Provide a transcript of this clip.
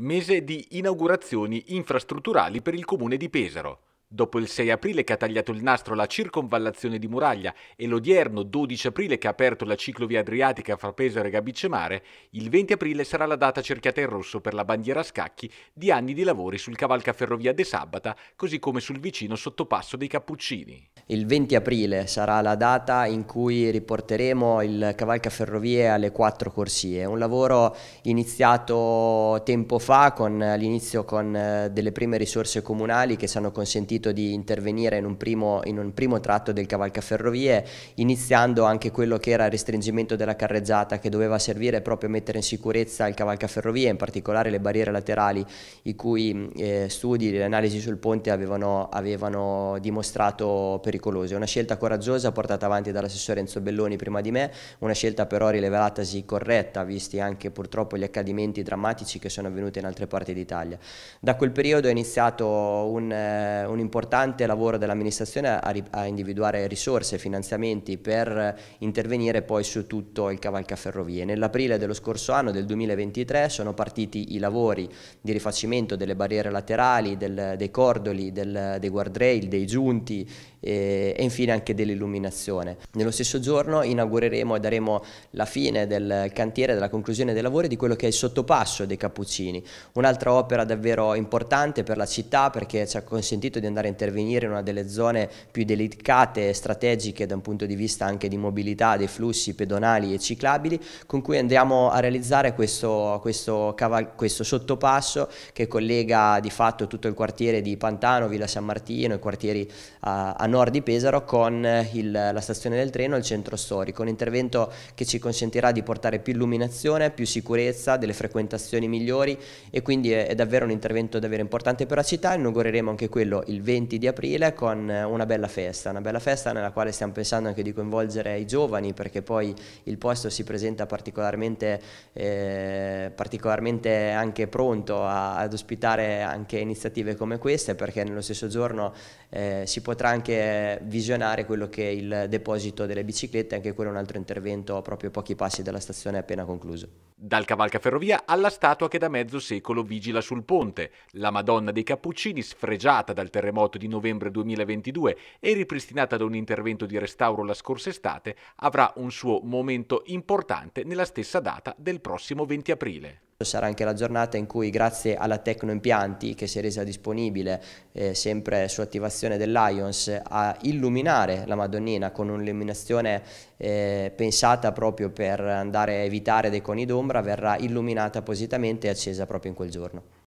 mese di inaugurazioni infrastrutturali per il comune di Pesaro. Dopo il 6 aprile che ha tagliato il nastro la circonvallazione di Muraglia e l'odierno 12 aprile che ha aperto la ciclovia adriatica fra Pesaro e Gabicemare, il 20 aprile sarà la data cerchiata in rosso per la bandiera a scacchi di anni di lavori sul cavalcaferrovia De Sabata, così come sul vicino sottopasso dei Cappuccini. Il 20 aprile sarà la data in cui riporteremo il cavalcaferrovie alle quattro corsie, un lavoro iniziato tempo fa all'inizio con eh, delle prime risorse comunali che ci hanno consentito sentito di intervenire in un primo, in un primo tratto del cavalcaferrovie, iniziando anche quello che era il restringimento della carreggiata che doveva servire proprio a mettere in sicurezza il cavalcaferrovie, in particolare le barriere laterali, i cui eh, studi, le analisi sul ponte avevano, avevano dimostrato pericolose. Una scelta coraggiosa portata avanti dall'assessore Enzo Belloni prima di me, una scelta però rilevatasi corretta, visti anche purtroppo gli accadimenti drammatici che sono avvenuti in altre parti d'Italia. Da quel periodo è iniziato un, eh, un importante lavoro dell'amministrazione a, a, individuare risorse, e finanziamenti per intervenire poi su tutto il cavalcaferrovie. Nell'aprile dello scorso anno, del 2023, sono partiti i lavori di rifacimento delle barriere laterali, del, dei cordoli, del, dei guardrail, dei giunti e, e infine anche dell'illuminazione. Nello stesso giorno inaugureremo e daremo la fine del cantiere, della conclusione dei lavori di quello che è il sottopasso dei Cappuccini, un'altra opera davvero importante per la città perché ci ha consentito di andare andare a intervenire in una delle zone più delicate e strategiche da un punto di vista anche di mobilità dei flussi pedonali e ciclabili con cui andiamo a realizzare questo, questo, questo sottopasso che collega di fatto tutto il quartiere di Pantano, Villa San Martino, i quartieri a, a nord di Pesaro con il, la stazione del treno e il centro storico, un intervento che ci consentirà di portare più illuminazione, più sicurezza, delle frequentazioni migliori e quindi è, è davvero un intervento davvero importante per la città, inaugureremo anche quello il 20 20 di aprile con eh, una bella festa, una bella festa nella quale stiamo pensando anche di coinvolgere i giovani perché poi il posto si presenta particolarmente, eh, particolarmente anche pronto a, ad ospitare anche iniziative come queste perché nello stesso giorno eh, si potrà anche visionare quello che è il deposito delle biciclette, anche quello è un altro intervento proprio a pochi passi dalla stazione appena concluso. Dal cavalcaferrovia alla statua che da mezzo secolo vigila sul ponte, la Madonna dei Cappuccini sfregiata dal terremoto di novembre 2022 e ripristinata da un intervento di restauro la scorsa estate, avrà un suo momento importante nella stessa data del prossimo 20 aprile. Sarà anche la giornata in cui grazie alla Tecnoimpianti che si è resa disponibile eh, sempre su attivazione dell'Ions a illuminare la Madonnina con un'illuminazione eh, pensata proprio per andare a evitare dei coni d'ombra verrà illuminata appositamente e accesa proprio in quel giorno.